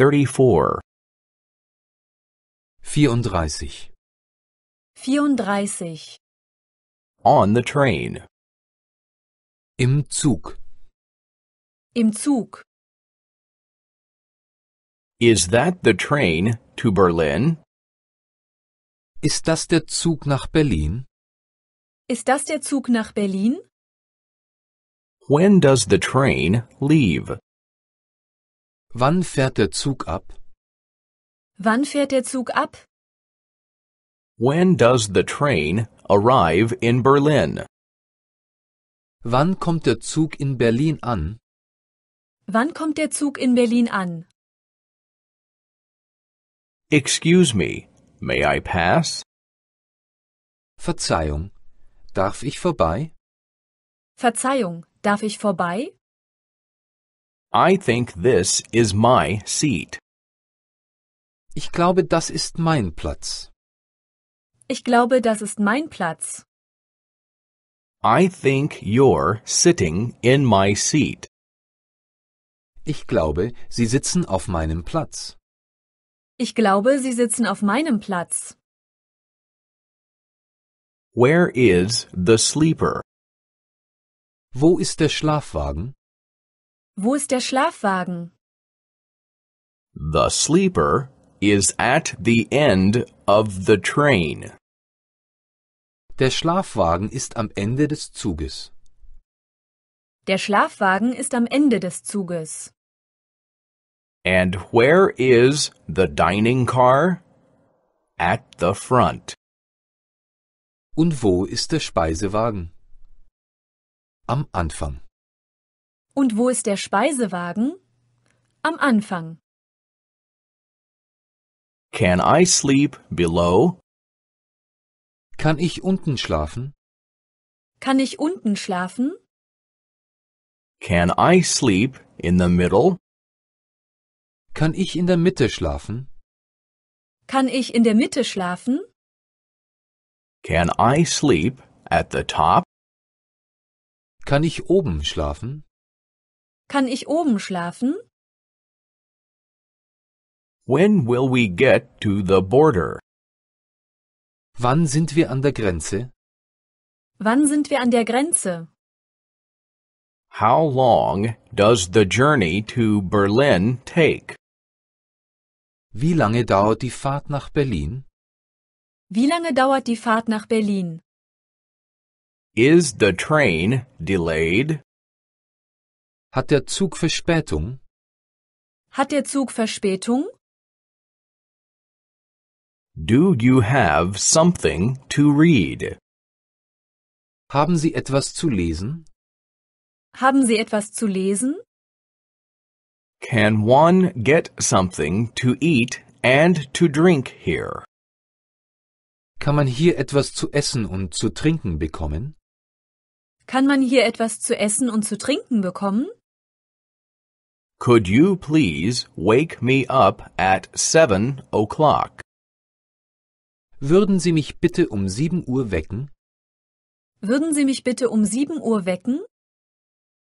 34 34 34 On the train. Im Zug. Im Zug. Is that the train to Berlin? Ist das der Zug nach Berlin? Ist das der Zug nach Berlin? When does the train leave? Wann fährt der Zug ab? Wann fährt der Zug ab? When does the train arrive in Berlin? Wann kommt der Zug in Berlin an? Wann kommt der Zug in Berlin an? Excuse me, may I pass? Verzeihung, darf ich vorbei? Verzeihung, darf ich vorbei? I think this is my seat. Ich glaube, das ist mein Platz. Ich glaube, das ist mein Platz. I think you're sitting in my seat. Ich glaube, Sie sitzen auf meinem Platz. Ich glaube, Sie sitzen auf meinem Platz. Where is the sleeper? Wo ist der Schlafwagen? Wo ist der Schlafwagen? The sleeper is at the end of the train. Der Schlafwagen ist am Ende des Zuges. Der Schlafwagen ist am Ende des Zuges. And where is the dining car? At the front. Und wo ist der Speisewagen? Am Anfang. Und wo ist der Speisewagen? Am Anfang. Can I sleep below? Kann ich unten schlafen? Kann ich unten schlafen? Can I sleep in the middle? Kann ich in der Mitte schlafen? Kann ich in der Mitte schlafen? Can I sleep at the top? Kann ich oben schlafen? Kann ich oben schlafen? When will we get to the border? Wann sind wir an der Grenze? Wann sind wir an der Grenze? How long does the journey to Berlin take? Wie lange dauert die Fahrt nach Berlin? Wie lange dauert die Fahrt nach Berlin? Is the train delayed? Hat der Zug Verspätung? Hat der Zug Verspätung? Do you have something to read? Haben Sie etwas zu lesen? Haben Sie etwas zu lesen? Can one get something to eat and to drink here? Kann man hier etwas zu essen und zu trinken bekommen? Kann man hier etwas zu essen und zu trinken bekommen? Could you please wake me up at seven o'clock? Würden Sie mich bitte um sieben Uhr wecken? Würden Sie mich bitte um sieben Uhr wecken?